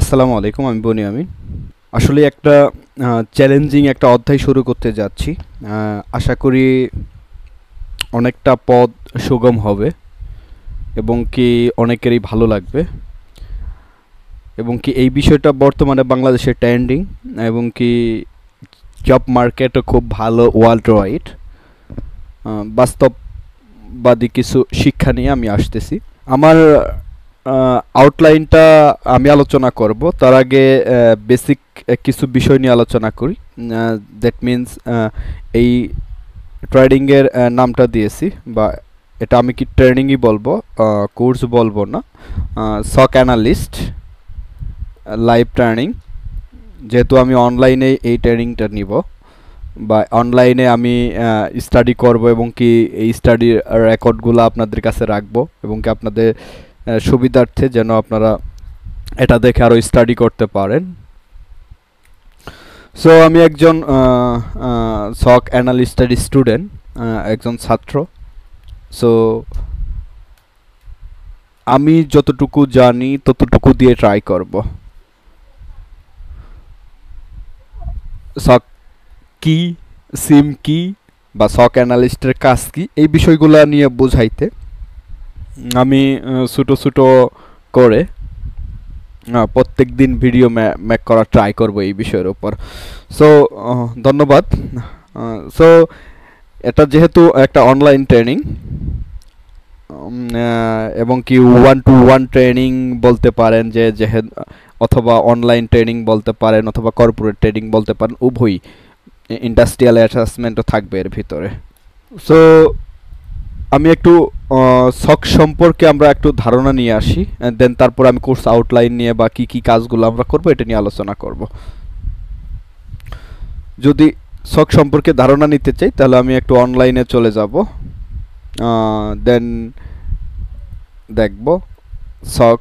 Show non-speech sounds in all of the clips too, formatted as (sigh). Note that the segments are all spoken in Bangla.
আসসালামু আলাইকুম আমি বনি আমি আসলে একটা চ্যালেঞ্জিং একটা অধ্যায় শুরু করতে যাচ্ছি আশা করি অনেকটা পদ সুগম হবে এবং কি অনেকেরই ভালো লাগবে এবং কি এই বিষয়টা বর্তমানে বাংলাদেশে ট্রেন্ডিং এবং কি জব মার্কেটও খুব ভালো ওয়ার্ল্ড ওয়াইড বাস্তববাদী কিছু শিক্ষা নিয়ে আমি আসতেছি আমার আউটলাইনটা আমি আলোচনা করব তার আগে বেসিক কিছু বিষয় নিয়ে আলোচনা করি দ্যাট মিন্স এই ট্রেডিংয়ের নামটা দিয়েছি বা এটা আমি কি ট্রেনিংই বলবো কোর্স বলবো না সক অ্যানালিস্ট লাইভ ট্রেনিং যেহেতু আমি অনলাইনে এই ট্রেনিংটা নিব বা অনলাইনে আমি স্টাডি করব এবং কি এই স্টাডির রেকর্ডগুলো আপনাদের কাছে রাখবো এবং কি আপনাদের সুবিধার্থে যেন আপনারা এটা দেখে আরও স্টাডি করতে পারেন সো আমি একজন সক অ্যানালিস্টের স্টুডেন্ট একজন ছাত্র সো আমি যতটুকু জানি ততটুকু দিয়ে ট্রাই করব সক কি সিম কি বা সক অ্যানালিস্টের কাজ কি এই বিষয়গুলো নিয়ে বোঝাইতে আমি ছোটো ছোটো করে প্রত্যেক দিন ভিডিও ম্যাক করা ট্রাই করব এই বিষয়ের উপর সো ধন্যবাদ সো এটা যেহেতু একটা অনলাইন ট্রেনিং এবং কি ওয়ান টু ওয়ান ট্রেনিং বলতে পারেন যে অথবা অনলাইন ট্রেনিং বলতে পারেন অথবা কর্পোরেট ট্রেনিং বলতে পারেন উভয়ই ইন্ডাস্ট্রিয়াল অ্যাটাচমেন্টও থাকবে এর ভিতরে সো আমি একটু শখ সম্পর্কে আমরা একটু ধারণা নিয়ে আসি দেন তারপর আমি কোর্স আউটলাইন নিয়ে বা কী কী কাজগুলো আমরা করব এটা নিয়ে আলোচনা করব যদি শখ সম্পর্কে ধারণা নিতে চাই তাহলে আমি একটু অনলাইনে চলে যাব দেন দেখব শখ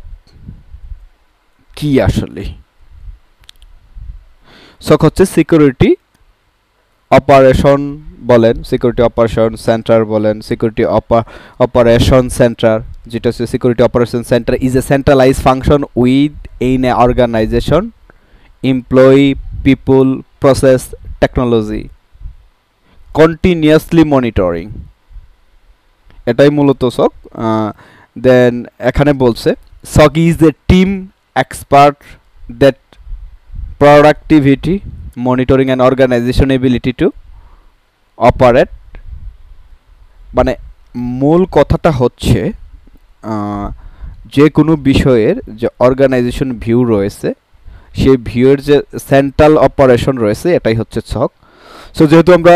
কি আসলে শখ হচ্ছে সিকিউরিটি অপারেশন বলেন সিকিউরিটি অপারেশন সেন্টার বলেন সিকিউরিটি অপারেশন সেন্টার যেটা হচ্ছে security operation centre is a centralise function within a organisation employee people process technology continuously monitoring এটাই মূলত সক দেন এখানে বলছে SOC is a team expert that productivity monitoring and organization ability to operate মানে মূল কথাটা হচ্ছে যে কোনো বিষয়ের যে অর্গানাইজেশন ভিউ রয়েছে সেই ভিউয়ের যে সেন্ট্রাল অপারেশন রয়েছে এটাই হচ্ছে ছক সো যেহেতু আমরা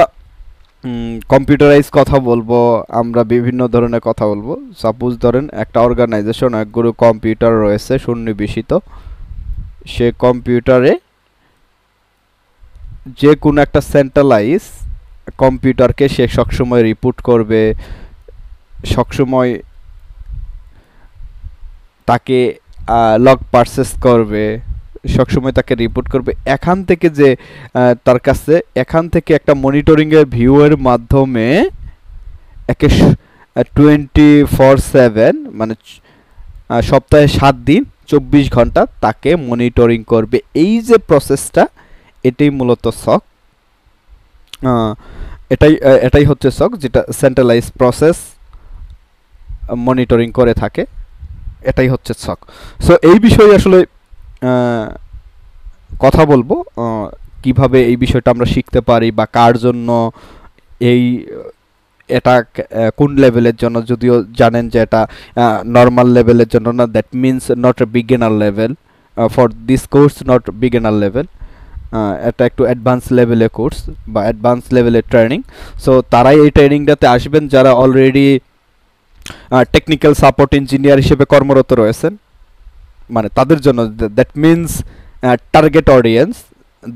কম্পিউটারাইজ কথা বলবো আমরা বিভিন্ন ধরনের কথা বলবো সাপোজ ধরেন একটা অর্গানাইজেশন একগুলো কম্পিউটার রয়েছে সুন্নিবেশিত সে কম্পিউটারে যে কোনো একটা সেন্ট্রালাইজ কম্পিউটারকে সে সবসময় রিপোর্ট করবে সবসময় তাকে লগ পারচেস করবে সবসময় তাকে রিপোর্ট করবে এখান থেকে যে তার কাছে এখান থেকে একটা মনিটরিংয়ের ভিউয়ের মাধ্যমে একে টোয়েন্টি ফোর সেভেন মানে সপ্তাহে সাত দিন চব্বিশ ঘন্টা তাকে মনিটরিং করবে এই যে প্রসেসটা এটাই মূলত সক এটাই এটাই হচ্ছে সক যেটা সেন্ট্রালাইজ প্রসেস মনিটরিং করে থাকে এটাই হচ্ছে সক সো এই বিষয়ে আসলে কথা বলবো কিভাবে এই বিষয়টা আমরা শিখতে পারি বা কার জন্য এই এটা কোন লেভেলের জন্য যদিও জানেন যে এটা নর্মাল লেভেলের জন্য না that means not a beginner level for this course not beginner level এটা একটু অ্যাডভান্স লেভেলে কোর্স বা অ্যাডভান্স লেভেলের ট্রেনিং সো তারাই এই ট্রেনিংটাতে আসবেন যারা অলরেডি টেকনিক্যাল সাপোর্ট ইঞ্জিনিয়ার হিসেবে কর্মরত রয়েছেন মানে তাদের জন্য that means target audience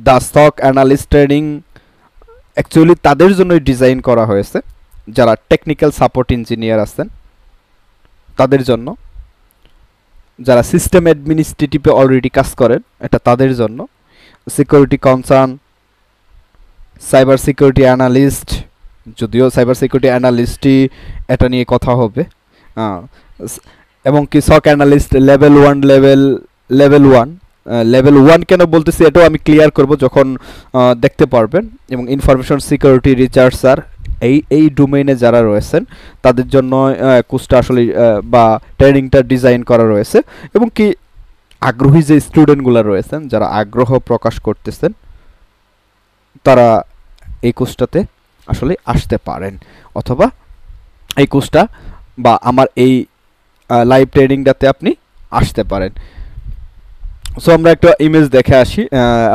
the স্টক অ্যানালিস্ট ট্রেনিং অ্যাকচুয়ালি তাদের জন্যই ডিজাইন করা হয়েছে যারা টেকনিক্যাল সাপোর্ট ইঞ্জিনিয়ার আছেন তাদের জন্য যারা সিস্টেম অ্যাডমিনিস্ট্রেটিভে অলরেডি কাজ করেন এটা তাদের জন্য security concern cyber security analyst যদিও সাইবার সিকিউরিটি অ্যানালিস্টই এটা নিয়ে কথা হবে এবং কি SOC analyst level one level level one level one কেন বলতেছি এটাও আমি ক্লিয়ার করব যখন দেখতে পারবেন এবং ইনফরমেশন সিকিউরিটি রিচার্জ স্যার এই এই ডোমেইনে যারা রয়েছেন তাদের জন্য কোর্সটা আসলে বা ট্রেনিংটা ডিজাইন করা রয়েছে এবং কি আগ্রহী যে স্টুডেন্টগুলো রয়েছেন যারা আগ্রহ প্রকাশ করতেছেন তারা এই কোর্সটাতে আসলে আসতে পারেন অথবা এই কোর্সটা বা আমার এই লাইভ ট্রেনিংটাতে আপনি আসতে পারেন সো আমরা একটা ইমেজ দেখে আসি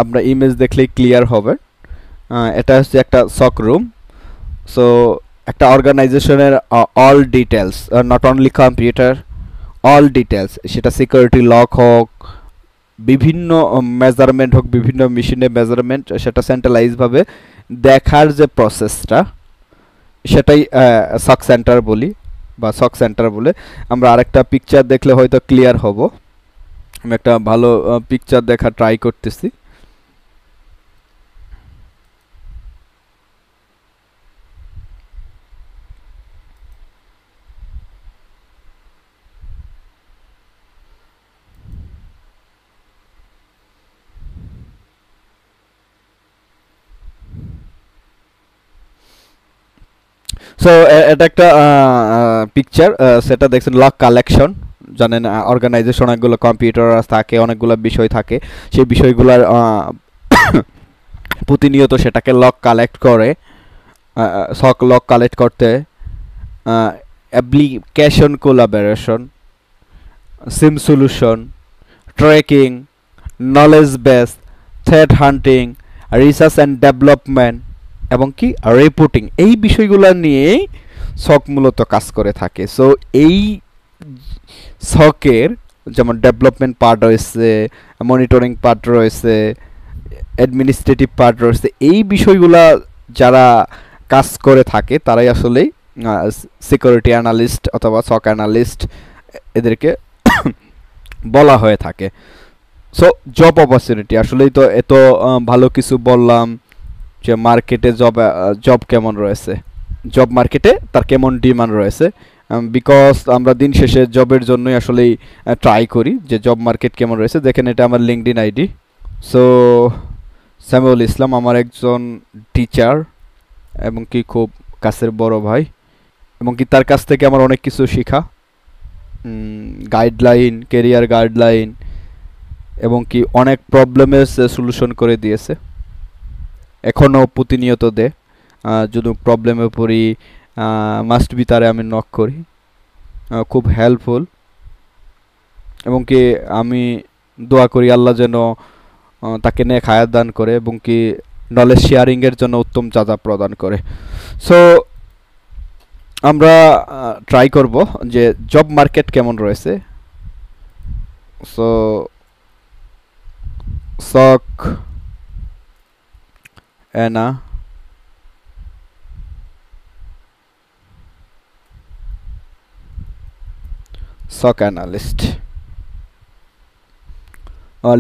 আমরা ইমেজ দেখলেই ক্লিয়ার হবে এটা হচ্ছে একটা সক রুম সো একটা অর্গানাইজেশনের all details not only computer all details সেটা সিকিউরিটি লক হোক বিভিন্ন মেজারমেন্ট হোক বিভিন্ন মেশিনে মেজারমেন্ট সেটা সেন্ট্রালাইজভাবে দেখার যে প্রসেসটা সেটাই সক সেন্টার বলি বা সক সেন্টার বলে আমরা আরেকটা পিকচার দেখলে হয়তো ক্লিয়ার হব আমি একটা ভালো পিকচার দেখা ট্রাই করতেছি সো এটা একটা পিকচার সেটা দেখছেন লক কালেকশন জানেন অর্গানাইজেশন অনেকগুলো কম্পিউটার থাকে অনেকগুলো বিষয় থাকে সেই বিষয়গুলোর (coughs) প্রতিনিয়ত সেটাকে লক কালেক্ট করে সক লক কালেক্ট করতে application collaboration SIEM solution tracking knowledge base threat hunting research and development এবং কি রিপোর্টিং এই বিষয়গুলো নিয়ে শখ মূলত কাজ করে থাকে সো এই শখের যেমন ডেভেলপমেন্ট পার্ট রয়েছে মনিটরিং পার্ট রয়েছে অ্যাডমিনিস্ট্রেটিভ পার্ট রয়েছে এই বিষয়গুলো যারা কাজ করে থাকে তারাই আসলে সিকিউরিটি অ্যানালিস্ট অথবা শক অ্যানালিস্ট এদেরকে (coughs) বলা হয়ে থাকে সো জব অপরচুনিটি আসলেই তো এত ভালো কিছু বললাম যে মার্কেটে জব জব কেমন রয়েছে জব মার্কেটে তার কেমন ডিমান্ড রয়েছে বিকজ আমরা দিন শেষে জবের জন্যই আসলেই ট্রাই করি যে জব মার্কেট কেমন রয়েছে দেখেন এটা আমার LinkedIn ID so Samul Islam আমার একজন টিচার এবং কি খুব কাছের বড় ভাই এবং কি তার কাছ থেকে আমার অনেক কিছু শেখা গাইডলাইন কেরিয়ার গাইডলাইন এবং কি অনেক প্রবলেমের সলিউশন করে দিয়েছে এখনও প্রতিনিয়ত দে যদি প্রবলেমে পড়ি মাস্ট বি তারে আমি নক করি খুব হেল্পফুল এবং কি আমি দোয়া করি আল্লাহ যেন তাকে নিয়ে খায়াত দান করে এবং কি নলেজ শেয়ারিংয়ের জন্য উত্তম চাঁদা প্রদান করে সো আমরা ট্রাই করব যে জব মার্কেট কেমন রয়েছে সো সক অ্যানা সক অ্যানালিস্ট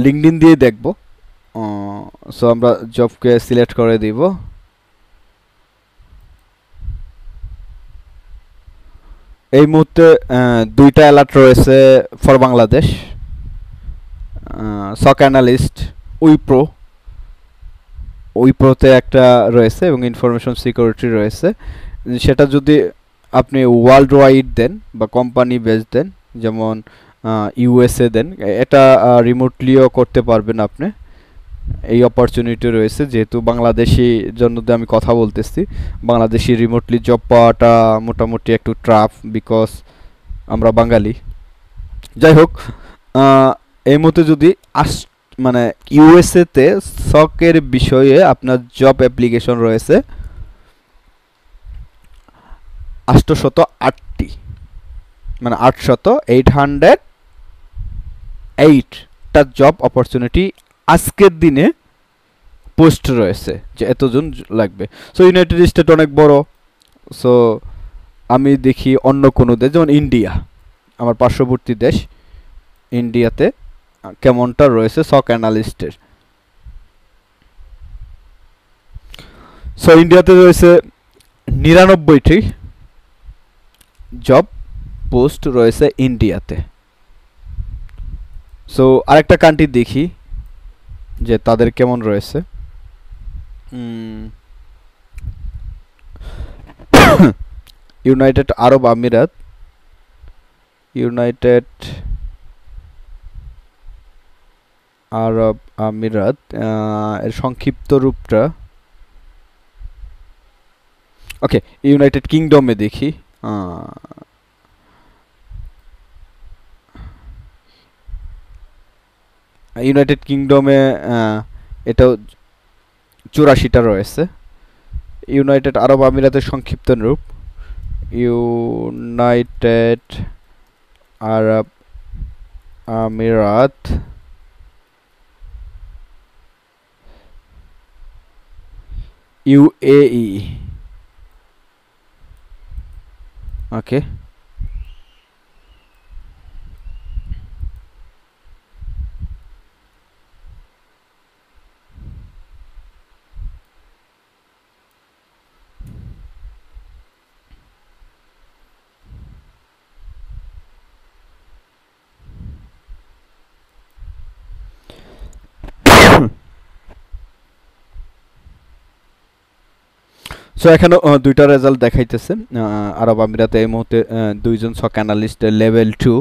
লিঙ্কডিন দিয়ে দেখবো সো আমরা জবকে সিলেক্ট করে দিব এই মুহূর্তে দুইটা অ্যালার্ট রয়েছে ফর বাংলাদেশ সক অ্যানালিস্ট উইপ্রো উইপ্রোতে একটা রয়েছে এবং ইনফরমেশন সিকিউরিটি রয়েছে সেটা যদি আপনি ওয়ার্ল্ড ওয়াইড দেন বা কোম্পানি বেস দেন যেমন ইউএসএ দেন এটা রিমোটলিও করতে পারবেন আপনি এই অপরচুনিটি রয়েছে যেহেতু বাংলাদেশি জন্য আমি কথা বলতেছি বাংলাদেশি রিমোটলি জব পাওয়াটা মোটামুটি একটু ট্রাফ বিকজ আমরা বাঙালি যাই হোক এই মতে যদি আস মানে ইউএসএ তে সকের বিষয়ে আপনার জব অ্যাপ্লিকেশন রয়েছে আষ্টশত আটটি মানে আটশত এইট হান্ড্রেড এইটটা জব অপরচুনিটি আজকের দিনে পোস্ট রয়েছে যে এতজন লাগবে সো ইউনাইটেড স্টেট অনেক বড় সো আমি দেখি অন্য কোনো দেশ যেমন ইন্ডিয়া আমার পার্শ্ববর্তী দেশ ইন্ডিয়াতে কেমনটা রয়েছে সক অ্যানালিস্টের সো ইন্ডিয়াতে রয়েছে নিরানব্বইটি জব পোস্ট রয়েছে ইন্ডিয়াতে সো আরেকটা কান্ট্রি দেখি যে তাদের কেমন রয়েছে ইউনাইটেড আরব আমিরাত ইউনাইটেড আরব আমিরাত এর সংক্ষিপ্ত রূপটা ওকে ইউনাইটেড কিংডমে দেখি ইউনাইটেড কিংডমে এটাও চুরাশিটা রয়েছে ইউনাইটেড আরব আমিরাতের সংক্ষিপ্ত রূপ ইউনাইটেড আরব আমিরাত UAE okay সো এখানে দুইটা রেজাল্ট দেখাইতেছে আরব আমিরাতে এই মুহূর্তে দুইজন সক অ্যানালিস্ট লেভেল টু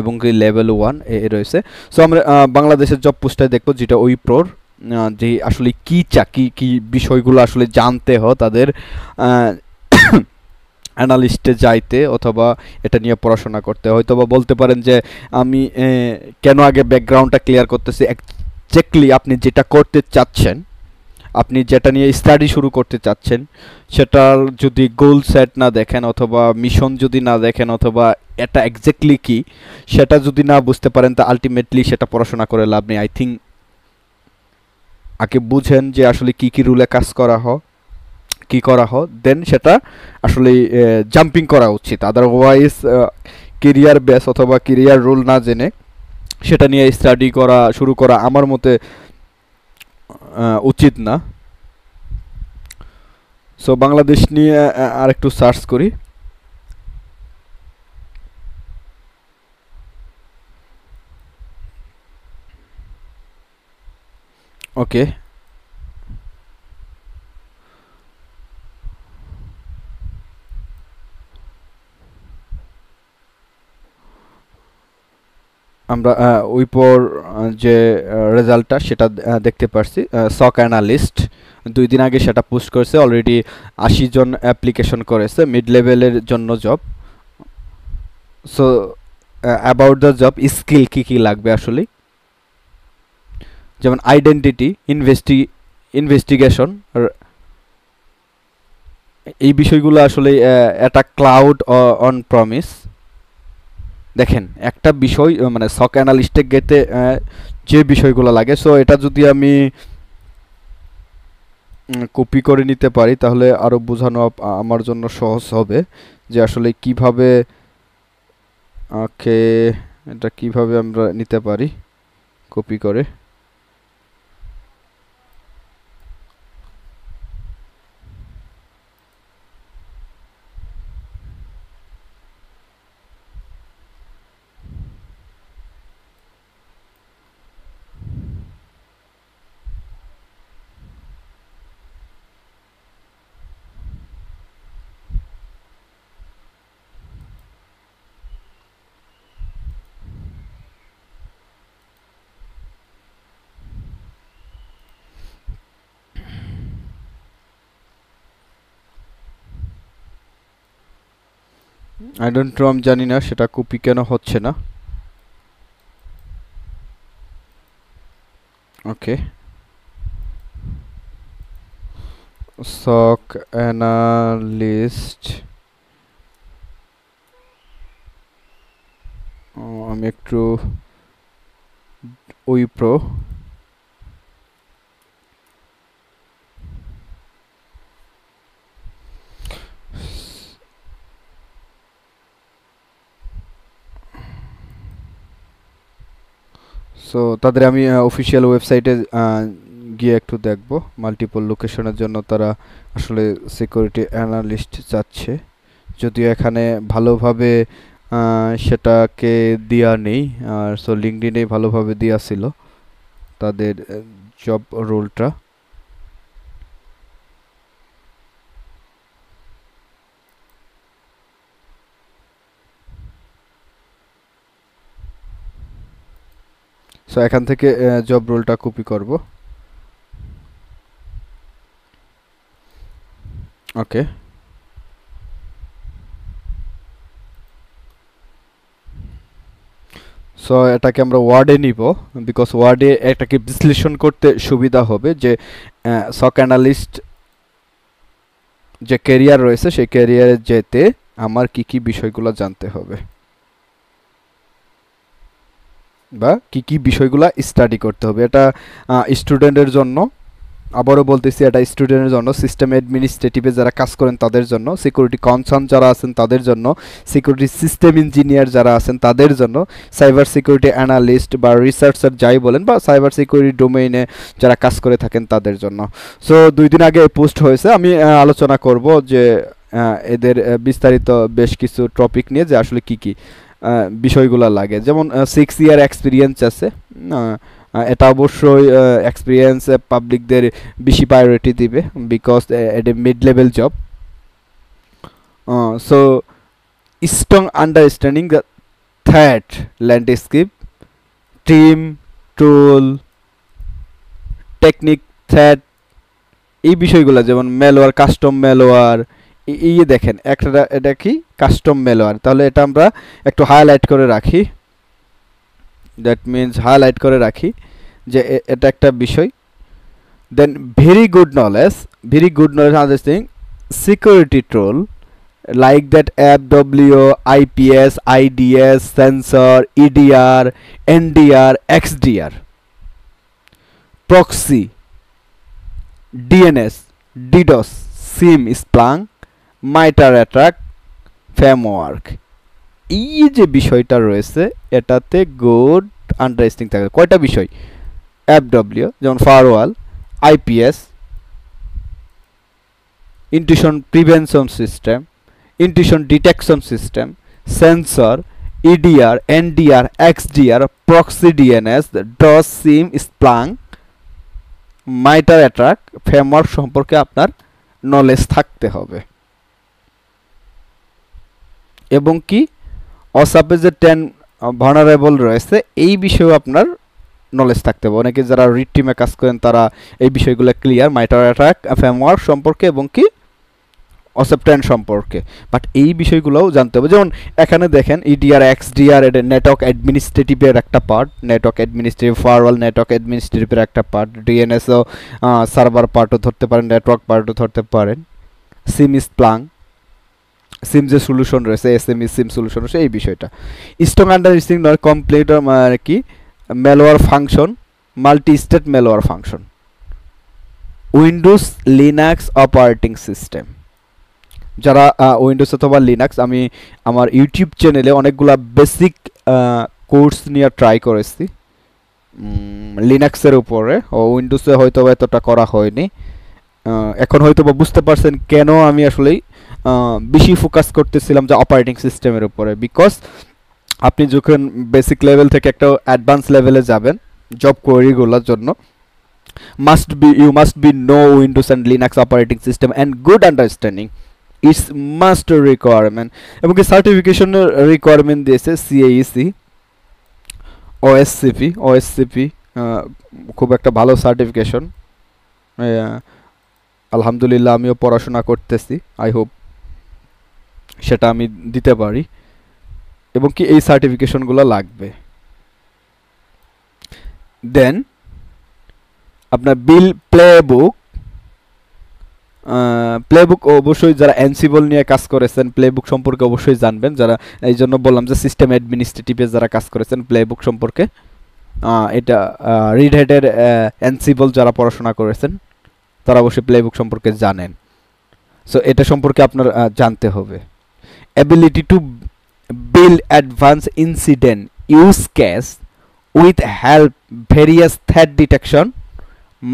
এবং কি লেভেল ওয়ান এ রয়েছে সো আমরা বাংলাদেশের জব পোস্টটাই দেখবো যেটা ওই প্রোর যে আসলে কী চাকরি কী বিষয়গুলো আসলে জানতে হয় তাদের অ্যানালিস্টে (coughs) যাইতে অথবা এটা নিয়ে পড়াশোনা করতে হয়তো বা বলতে পারেন যে আমি কেন আগে ব্যাকগ্রাউন্ডটা ক্লিয়ার করতেছি একজেক্টলি আপনি যেটা করতে চাচ্ছেন আপনি যেটা নিয়ে স্টাডি শুরু করতে চাচ্ছেন সেটার যদি গোল সেট না দেখেন অথবা মিশন যদি না দেখেন অথবা এটা এক্স্যাক্টলি কি সেটা যদি না বুঝতে পারেন তা আলটিমেটলি সেটা পড়াশোনা করে লাভ নেই আই থিঙ্ক আগে বুঝেন যে আসলে কি কি রুলে কাজ করা হয় কি করা হয় দেন সেটা আসলে জাম্পিং করা উচিত আদারওয়াইজ কেরিয়ার বেস অথবা কেরিয়ার রোল না জেনে সেটা নিয়ে স্টাডি করা শুরু করা আমার মতে উচিত না সো বাংলাদেশ নিয়ে আর একটু সার্চ করি ওকে আমরা উইপোর যে রেজাল্টটা সেটা দেখতে পারছি সক অ্যানালিস্ট দুই দিন আগে সেটা পোস্ট করেছে অলরেডি আশি জন অ্যাপ্লিকেশন করেছে মিড লেভেলের জন্য job so about the job skill কী কী লাগবে আসলে যেমন আইডেন্টিটি ইনভেস্টি ইনভেস্টিগেশন এই বিষয়গুলো আসলে এটা ক্লাউড অন প্রমিস দেখেন একটা বিষয় মানে সক অ্যানালিস্টে গেতে যে বিষয়গুলো লাগে সো এটা যদি আমি কপি করে নিতে পারি তাহলে আরও বোঝানো আমার জন্য সহজ হবে যে আসলে কিভাবে ওকে এটা কিভাবে আমরা নিতে পারি কপি করে আই ডোন্ট আইডেন্ট্রম জানি না সেটা কপি কেন হচ্ছে না ওকে সক অ্যানালিস্ট আমি একটু ওই প্রো তাদের আমি অফিসিয়াল ওয়েবসাইটে গিয়ে একটু দেখব মাল্টিপল লোকেশনের জন্য তারা আসলে সিকিউরিটি অ্যানালিস্ট চাচ্ছে যদিও এখানে ভালোভাবে সেটাকে দেওয়া নেই আর সো লিঙ্কডিনেই ভালোভাবে দেওয়া ছিল তাদের জব রোলটা সো এখান থেকে জব রোলটা কপি করব ওকে সো এটাকে আমরা ওয়ার্ডে নিব বিকজ ওয়ার্ডে এটাকে বিশ্লেষণ করতে সুবিধা হবে যে সক অ্যানালিস্ট যে ক্যারিয়ার রয়েছে সেই ক্যারিয়ারে যেতে আমার কি কি বিষয়গুলো জানতে হবে বা কি কি বিষয়গুলো স্টাডি করতে হবে এটা স্টুডেন্টের জন্য আবারও বলতেছি এটা স্টুডেন্টের জন্য সিস্টেম অ্যাডমিনিস্ট্রেটিভে যারা কাজ করেন তাদের জন্য সিকিউরিটি কনসার্ন যারা আছেন তাদের জন্য সিকিউরিটি সিস্টেম ইঞ্জিনিয়ার যারা আছেন তাদের জন্য সাইবার সিকিউরিটি অ্যানালিস্ট বা রিসার্চার যাই বলেন বা সাইবার সিকিউরিটি ডোমেইনে যারা কাজ করে থাকেন তাদের জন্য সো দুই দিন আগে পোস্ট হয়েছে আমি আলোচনা করব যে এদের বিস্তারিত বেশ কিছু টপিক নিয়ে যে আসলে কি কী বিষয়গুলো লাগে যেমন সিক্স ইয়ার এক্সপিরিয়েন্স আছে এটা অবশ্যই এক্সপিরিয়েন্স পাবলিকদের বেশি প্রায়োরিটি দিবে because at a mid level job so strong understanding the that landscape team tool technique that এই বিষয়গুলো যেমন মেলোয়ার কাস্টম মেলোয়ার ইয়ে দেখেন একটা এটা কি কাস্টম মেলোয়ার তাহলে এটা আমরা একটু হাইলাইট করে রাখি দ্যাট মিনস হাইলাইট করে রাখি যে এটা একটা বিষয় then very good knowledge very good knowledge other thing security tool like that app W IPS IDS sensor EDR NDR XDR proxy DNS DDoS SIEM Splunk MITRE attack framework এই যে বিষয়টা রয়েছে এটাতে গুড আন্ডারস্টিং থাকে কয়টা বিষয় অ্যাপডব্লিউ যেমন firewall IPS intrusion prevention system intrusion detection system sensor EDR NDR XDR proxy DNS DoS SIEM Splunk MITRE attack framework সম্পর্কে আপনার নলেজ থাকতে হবে এবং কি অসাপেজের যে টেন ভার্নারেবল রয়েছে এই বিষয়েও আপনার নলেজ থাকতে হবে অনেকে যারা রিড টিমে কাজ করেন তারা এই বিষয়গুলো ক্লিয়ার মাইটার অ্যাটাক ফ্যামওয়ার্ক সম্পর্কে এবং কি অসেপ্টেন সম্পর্কে বাট এই বিষয়গুলোও জানতে হবে যেমন এখানে দেখেন ইডিআর এক্সডিআর এটা নেটওয়ার্ক অ্যাডমিনিস্ট্রেটিভের একটা part network administrative firewall network অ্যাডমিনিস্ট্রেটিভের একটা পার্ট ডিএনএসও সার্ভার পার্টও ধরতে পারেন নেটওয়ার্ক পার্টও ধরতে পারেন সিমিস প্লাং সিম যে সলিউশন রয়েছে S M E SIEM solution রয়েছে এই বিষয়টা স্ট্রং আন্ডারস্টিং নয় কমপ্লিট আর মানে কি malware function multi state malware function Windows Linux operating system যারা উইন্ডোজ অথবা লিনাক্স আমি আমার ইউটিউব চ্যানেলে অনেকগুলা বেসিক কোর্স নিয়ে ট্রাই করেছি লিনাক্সের উপরে ও উইন্ডোজে হয়তো এতটা করা হয়নি এখন হয়তো বা বুঝতে পারছেন কেন আমি আসলেই বেশি ফোকাস করতেছিলাম যে অপারেটিং সিস্টেমের উপরে বিকজ আপনি যখন বেসিক লেভেল থেকে একটা অ্যাডভান্স লেভেলে যাবেন জব কোয়ারিগুলোর জন্য must be you must be know Windows and Linux operating system and good understanding it's must requirement এবং কি সার্টিফিকেশনের রিকোয়ারমেন্ট দিয়েছে সিএইসি ওএসসিপি ওএসসিপি খুব একটা ভালো সার্টিফিকেশন আলহামদুলিল্লাহ আমিও পড়াশোনা করতেছি আই হোপ সেটা আমি দিতে পারি এবং কি এই সার্টিফিকেশনগুলো লাগবে দেন আপনার বিল প্লে বুক প্লে বুক অবশ্যই যারা এনসিবল নিয়ে কাজ করেছেন প্লে বুক সম্পর্কে অবশ্যই জানবেন যারা এই জন্য বললাম যে সিস্টেম অ্যাডমিনিস্ট্রেটিভে যারা কাজ করেছেন প্লে বুক সম্পর্কে এটা রিডহেডের এনসিবল যারা পড়াশোনা করেছেন তারা অবশ্যই প্লে বুক সম্পর্কে জানেন সো এটা সম্পর্কে আপনার জানতে হবে ability to build advanced incident use case with help various threat detection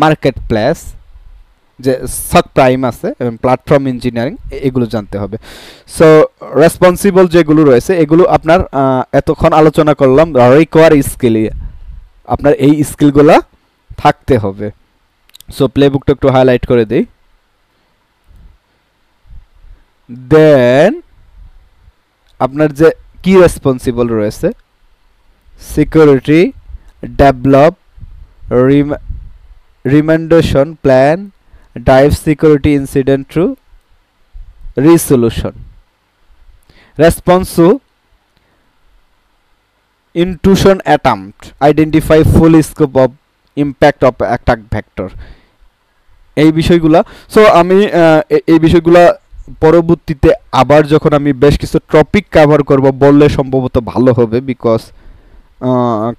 marketplace যে সক প্রাইম আছে এবং প্ল্যাটফর্ম ইঞ্জিনিয়ারিং এগুলো জানতে হবে সো রেসপন্সিবল যেগুলো রয়েছে এগুলো আপনার এতক্ষণ আলোচনা করলাম রিকোয়ার স্কিল আপনার এই স্কিলগুলো থাকতে হবে সো প্লেবুকটা একটু হাইলাইট করে দিই দেন আপনার যে কি রেসপন্সিবল রয়েছে security develop remediation plan dive security incident to resolution response to intrusion attempt identify full scope of impact of attack vector এই বিষয়গুলা সো আমি এই বিষয়গুলা পরবর্তীতে আবার যখন আমি বেশ কিছু টপিক কাভার করব বললে সম্ভবত ভালো হবে বিকজ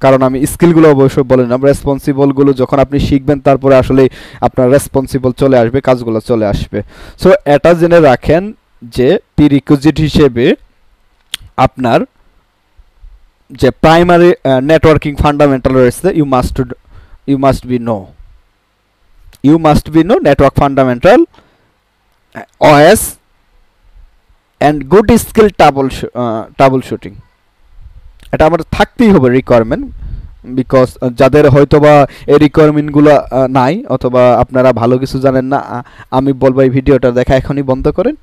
কারণ আমি স্কিলগুলো অবশ্যই বলে নিলাম রেসপন্সিবলগুলো যখন আপনি শিখবেন তারপরে আসলে আপনার রেসপন্সিবল চলে আসবে কাজগুলো চলে আসবে সো এটা জেনে রাখেন যে প্রিরিকুইজিট হিসেবে আপনার যে প্রাইমারি নেটওয়ার্কিং ফান্ডামেন্টাল রয়েছে you must you must be know you must be know network fundamental OS and good skill trouble sh uh, troubleshooting এটা আমার থাকতেই হবে রিকোয়ারমেন্ট বিকজ uh, যাদের হয়তোবা এই রিকোয়ারমেন্টগুলো uh, নাই অথবা আপনারা ভালো কিছু জানেন না আমি বলবো এই ভিডিওটা দেখা এখনই বন্ধ করেন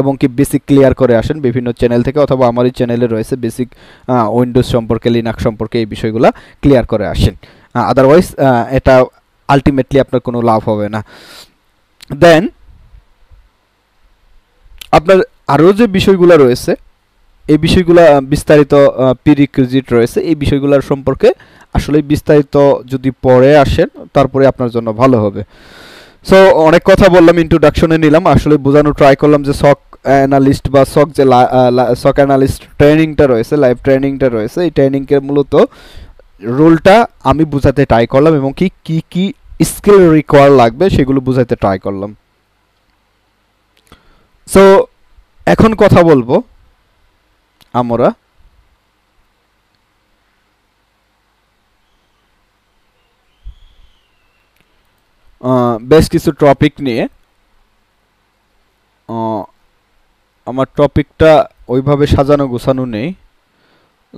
এবং কি বেসিক ক্লিয়ার করে আসেন বিভিন্ন চ্যানেল থেকে অথবা আমার এই চ্যানেলে রয়েছে বেসিক উইন্ডোজ সম্পর্কে লিনাক সম্পর্কে এই বিষয়গুলো ক্লিয়ার করে আসেন আদারওয়াইজ এটা আলটিমেটলি আপনার কোনো লাভ হবে না দেন আপনার আরও যে বিষয়গুলো রয়েছে এই বিষয়গুলো বিস্তারিত প্রিরিকুইজিট রয়েছে এই বিষয়গুলোর সম্পর্কে আসলে বিস্তারিত যদি পরে আসেন তারপরে আপনার জন্য ভালো হবে সো অনেক কথা বললাম ইন্ট্রোডাকশনে নিলাম আসলে বোঝানো ট্রাই করলাম যে সক অ্যানালিস্ট বা সক যে সক অ্যানালিস্ট ট্রেনিংটা রয়েছে লাইভ ট্রেনিংটা রয়েছে এই ট্রেনিংকে মূলত রোলটা আমি বোঝাতে ট্রাই করলাম এবং কি কি কী স্কিল রিকোয়ার লাগবে সেগুলো বুঝাইতে ট্রাই করলাম সো এখন কথা বলবো আমরা বেশ কিছু টপিক নিয়ে আমার টপিকটা ওইভাবে সাজানো গোছানো নেই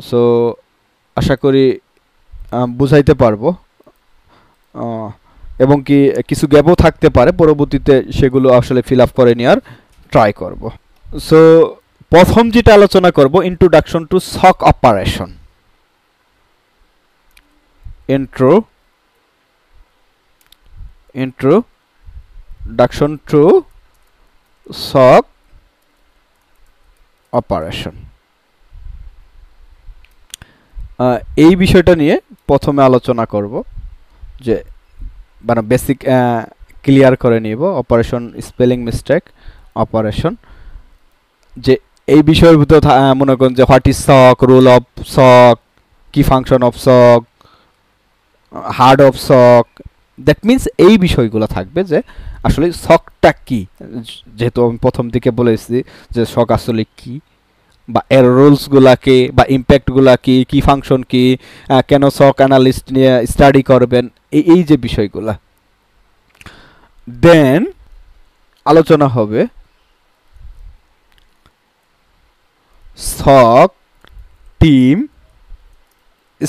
সো আশা করি বুঝাইতে পারবো এবং কি কিছু গ্যাপও থাকতে পারে পরবর্তীতে সেগুলো আসলে ফিল আপ করে নেওয়ার ট্রাই করব সো প্রথম যেটা আলোচনা করব introduction to SOC operation intro introduction to SOC operation এই বিষয়টা নিয়ে প্রথমে আলোচনা করব যে মানে বেসিক ক্লিয়ার uh, করে নিব অপারেশন স্পেলিং মিস্টেক অপারেশন যে এই বিষয়ের ভিতরে মনে করেন যে what is SOC role of SOC কি function of SOC heart of SOC that means এই বিষয়গুলো থাকবে যে আসলে সকটা কি যেহেতু আমি প্রথম দিকে বলেছি যে শখ আসলে কী বা এর রুলসগুলাকে বা ইম্প্যাক্টগুলা কি কি ফাংশন কি কেন সক অ্যানালিস্ট নিয়ে স্টাডি করবেন এই যে বিষয়গুলা দেন আলোচনা হবে SOC team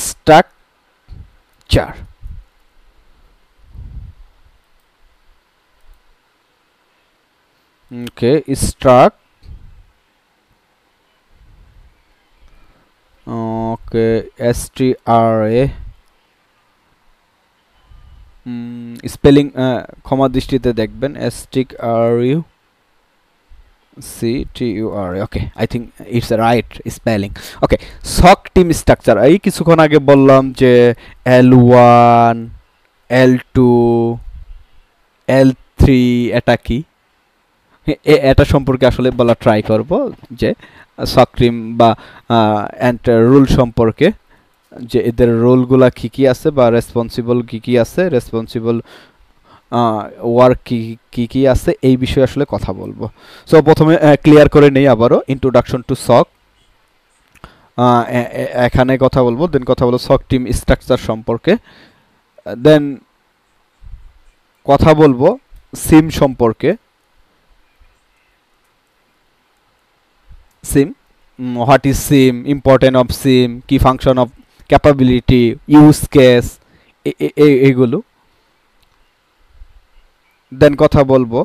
structure okay struct okay stra spelling ক্ষমা দৃষ্টিতে দেখবেন S T R U C T U R okay I think it's right spelling okay SOC team structure এই কিছুক্ষণ আগে বললাম যে L one L two L three এটা কি এটা সম্পর্কে আসলে বলা ট্রাই করব যে সক্রিম বা অ্যান্ড রুল সম্পর্কে যে এদের রোলগুলা কী কী আছে বা রেসপন্সিবল কী কী আছে রেসপন্সিবল ওয়ার্ক কী কী কী আছে এই বিষয়ে আসলে কথা বলবো সো প্রথমে ক্লিয়ার করে নেই আবারও ইন্ট্রোডাকশন টু সক এখানে কথা বলবো দেন কথা বলবো সক টিম স্ট্রাকচার সম্পর্কে দেন কথা বলবো সিম সম্পর্কে সিম mm, what is sim important of sim key function of capability use এইগুলো দেন কথা বলবো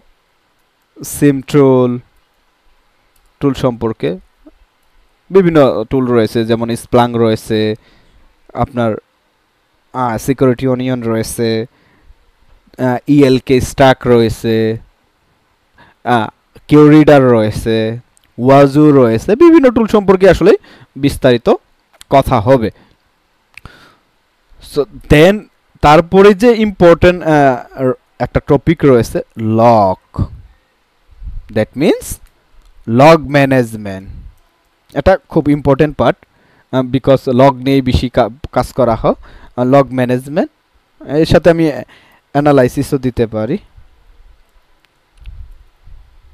সিম টুল টুল সম্পর্কে বিভিন্ন টুল রয়েছে যেমন স্প্লাং রয়েছে আপনার সিকিউরিটি ইউনিয়ন রয়েছে ইএলকে স্টাক e রয়েছে কিউ রিডার রয়েছে ওয়াজু রয়েছে বিভিন্ন টুল সম্পর্কে আসলে বিস্তারিত কথা হবে সো দেন তারপরে যে ইম্পর্টেন্ট একটা টপিক রয়েছে log that means log management এটা খুব ইম্পর্টেন্ট পার্ট বিকজ লগ নিয়েই বেশি কাজ করা হোক লগ ম্যানেজমেন্ট এর সাথে আমি অ্যানালাইসিসও দিতে পারি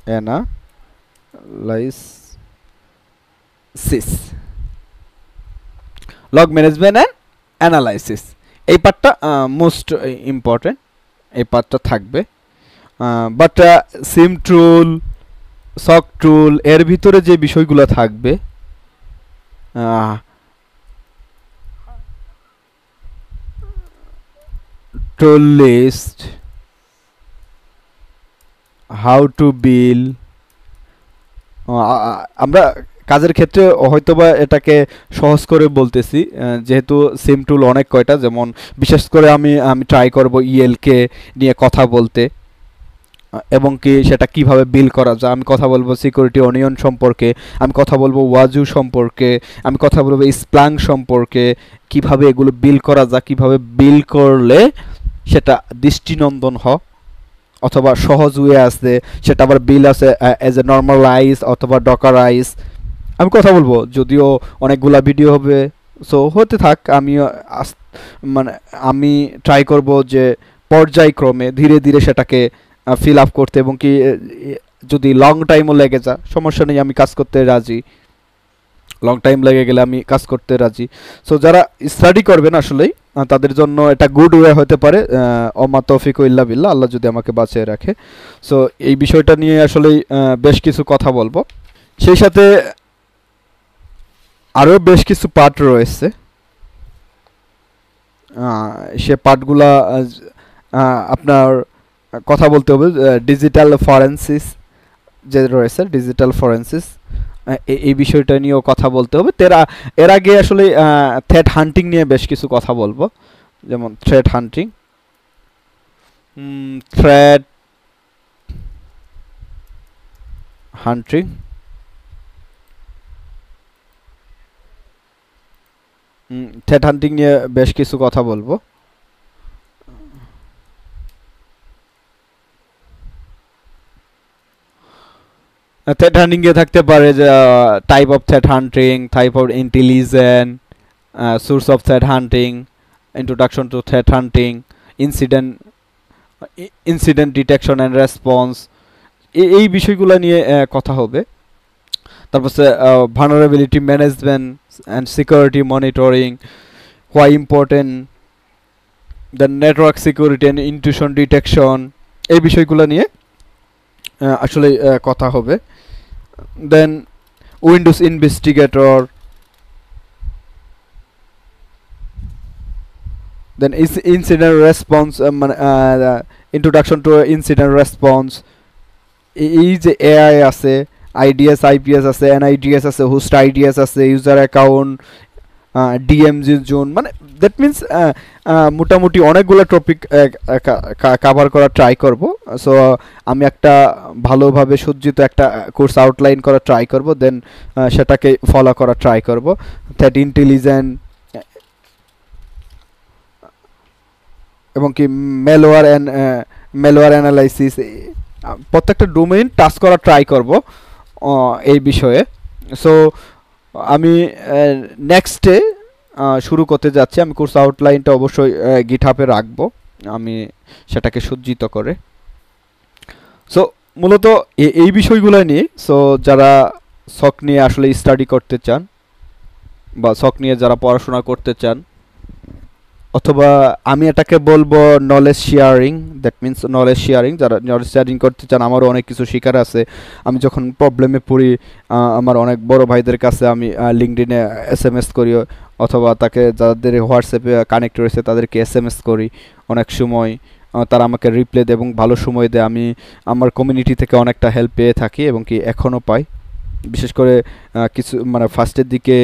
analysis log management and analysis এই পার্টটা মোস্ট ইম্পর্টেন্ট এই পার্টটা থাকবে বাট সিম টুল সক টুল এর ভিতরে যে বিষয়গুলো থাকবে tool list how to bill আমরা কাজের ক্ষেত্রে হয়তোবা এটাকে সহজ করে বলতেছি যেহেতু সিম টুল অনেক কয়টা যেমন বিশেষ করে আমি আমি ট্রাই করব ইএলকে নিয়ে কথা বলতে এবং কি সেটা কিভাবে বিল করা যায় আমি কথা বলবো সিকিউরিটি অনিয়ন সম্পর্কে আমি কথা বলবো ওয়াজু সম্পর্কে আমি কথা বলবো স্প্লাং সম্পর্কে কিভাবে এগুলো বিল করা যায় কিভাবে বিল করলে সেটা দৃষ্টিনন্দন হয় অথবা সহজ ওয়ে আছে সেটা আবার বিল আছে অ্যাজ এ নর্মালাইজ অথবা ডকারাইজ আমি কথা বলবো যদিও অনেকগুলা ভিডিও হবে সো হতে থাক আমি মানে আমি ট্রাই করব যে পর্যায়ক্রমে ধীরে ধীরে সেটাকে ফিল আপ করতে এবং কি যদি লং টাইমও লেগে যা সমস্যা নেই আমি কাজ করতে রাজি লং টাইম লেগে গেলে আমি কাজ করতে রাজি সো যারা স্টাডি করবেন আসলেই তাদের জন্য এটা গুড ওয়ে হতে পারে অমা তৌফিক ইল্লা বিল্লা আল্লাহ যদি আমাকে বাঁচিয়ে রাখে সো এই বিষয়টা নিয়ে আসলেই বেশ কিছু কথা বলবো সেই সাথে আরও বেশ কিছু পার্ট রয়েছে সে পাঠগুলা আপনার কথা বলতে হবে ডিজিটাল ফরেন্সিস যে রয়েছে ডিজিটাল ফরেন্সিস এই বিষয়টা নিয়েও কথা বলতে হবে তেরা এর আগে আসলে থ্রেট হান্টিং নিয়ে বেশ কিছু কথা বলবো যেমন threat hunting threat hunting threat hunting নিয়ে বেশ কিছু কথা বলবো হান্টিং এ থাকতে পারে type of that hunting type of intelligent source of that hunting introduction to that hunting incident incident detection and response এই বিষয়গুলো নিয়ে কথা হবে তারপর vulnerability management and security monitoring why important then network security and intuition detection এই বিষয়গুলো নিয়ে আসলে কথা হবে then Windows Investigator then is incident response um, uh, introduction to incident response এই যে AI IDS, IDS IPS as NIDS Host IDS as আছে user account ডিএমজির জোন মানে দ্যাট মিন্স মোটামুটি অনেকগুলো টপিক কাভার করা ট্রাই করব সো আমি একটা ভালোভাবে সজ্জিত একটা কোর্স আউটলাইন করা ট্রাই করব দেন সেটাকে ফলো করা ট্রাই করব দ্যাট ইন্টেলিজেন্ট এবং কি মেলোয়ার অ্যান মেলোয়ার অ্যানালাইসিস প্রত্যেকটা ডোমেইন টাচ করা ট্রাই করব এই বিষয়ে সো আমি নেক্সটে শুরু করতে যাচ্ছি আমি কোর্স আউটলাইনটা অবশ্যই গিটহাবে রাখবো আমি সেটাকে সজ্জিত করে সো মূলত এই বিষয়গুলো নিয়ে সো যারা শখ নিয়ে আসলে স্টাডি করতে চান বা শখ নিয়ে যারা পড়াশোনা করতে চান অথবা আমি এটাকে বলবো knowledge sharing that means knowledge sharing যারা নলেজ শেয়ারিং করতে চান আমারও অনেক কিছু শিকার আছে আমি যখন প্রবলেমে পড়ি আমার অনেক বড় ভাইদের কাছে আমি লিঙ্কডিনে এস এম এস করি অথবা তাকে যাদের হোয়াটসঅ্যাপে কানেক্ট রয়েছে তাদেরকে এস এম এস করি অনেক সময় তারা আমাকে রিপ্লে দেয় এবং ভালো সময় দেয় আমি আমার কমিউনিটি থেকে অনেকটা হেল্প পেয়ে থাকি এবং কি এখনও পাই বিশেষ করে কিছু মানে ফার্স্টের দিকে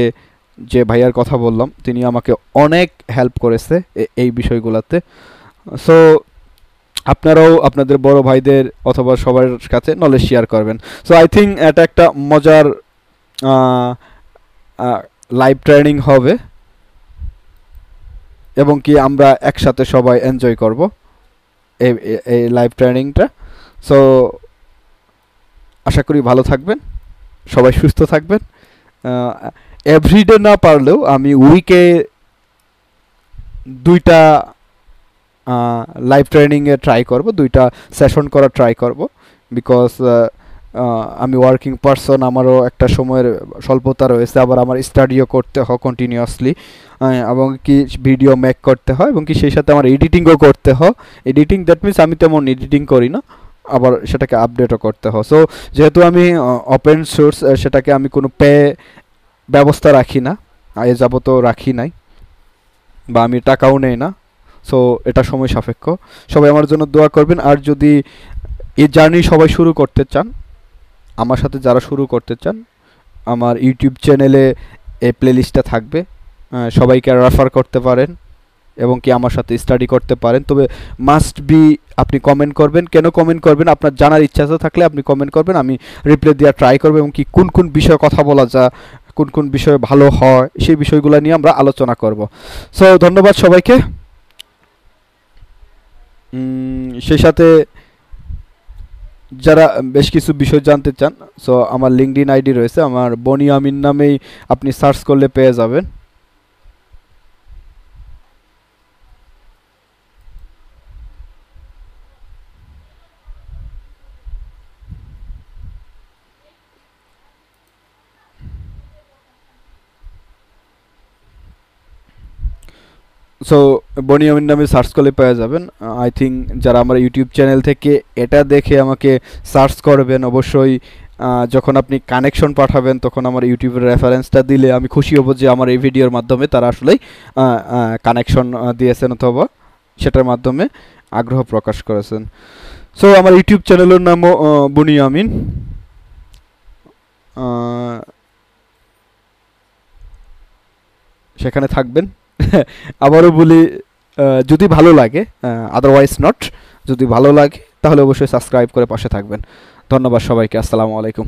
যে ভাইয়ার কথা বললাম তিনি আমাকে অনেক হেল্প করেছে এই বিষয়গুলোতে সো আপনারাও আপনাদের বড় ভাইদের অথবা সবার কাছে নলেজ শেয়ার করবেন সো আই থিঙ্ক এটা একটা মজার লাইভ ট্রেনিং হবে এবং কি আমরা একসাথে সবাই এনজয় করব এই এই লাইভ ট্রেনিংটা সো আশা করি ভালো থাকবেন সবাই সুস্থ থাকবেন এভরিডে না পারলেও আমি উইকে দুইটা লাইভ ট্রেনিংয়ে ট্রাই করব দুইটা সেশন করা ট্রাই করব বিকজ আমি ওয়ার্কিং পারসন আমারও একটা সময়ের স্বল্পতা রয়েছে আবার আমার স্টাডিও করতে হয় কন্টিনিউয়াসলি এবং কি ভিডিও মেক করতে হয় এবং কি সেই সাথে আমার এডিটিংও করতে হয় এডিটিং দ্যাট মিনস আমি তেমন এডিটিং করি না আবার সেটাকে আপডেটও করতে হয় সো যেহেতু আমি ওপেন সোর্স সেটাকে আমি কোনো পে ব্যবস্থা রাখি না এ যাবত রাখি নাই বা আমি টাকাও নেই না সো এটা সময় সাপেক্ষ সবাই আমার জন্য দোয়া করবেন আর যদি এই জার্নি সবাই শুরু করতে চান আমার সাথে যারা শুরু করতে চান আমার ইউটিউব চ্যানেলে এই প্লেলিস্টটা থাকবে সবাইকে রেফার করতে পারেন এবং কি আমার সাথে স্টাডি করতে পারেন তবে মাস্ট বি আপনি কমেন্ট করবেন কেন কমেন্ট করবেন আপনার জানার ইচ্ছা থাকলে আপনি কমেন্ট করবেন আমি রিপ্লাই দেওয়ার ট্রাই করবো এবং কি কোন কোন বিষয়ে কথা বলা যা কোন কোন বিষয়ে ভালো হয় সেই বিষয়গুলো নিয়ে আমরা আলোচনা করব সো ধন্যবাদ সবাইকে সেই সাথে যারা বেশ কিছু বিষয় জানতে চান সো আমার ইন আইডি রয়েছে আমার বনি আমিন নামেই আপনি সার্চ করলে পেয়ে যাবেন সো বনি অমিন নামে সার্চ করলে পাওয়া যাবেন আই থিঙ্ক যারা আমার ইউটিউব চ্যানেল থেকে এটা দেখে আমাকে সার্চ করবেন অবশ্যই যখন আপনি কানেকশন পাঠাবেন তখন আমার ইউটিউবের রেফারেন্সটা দিলে আমি খুশি হব যে আমার এই ভিডিওর মাধ্যমে তারা আসলেই কানেকশন দিয়েছেন অথবা সেটার মাধ্যমে আগ্রহ প্রকাশ করেছেন সো আমার ইউটিউব চ্যানেলের নামও বনি আমিন সেখানে থাকবেন (laughs) আবারও বলি যদি ভালো লাগে আদারওয়াইজ নট যদি ভালো লাগে তাহলে অবশ্যই সাবস্ক্রাইব করে পাশে থাকবেন ধন্যবাদ সবাইকে আসসালামু আলাইকুম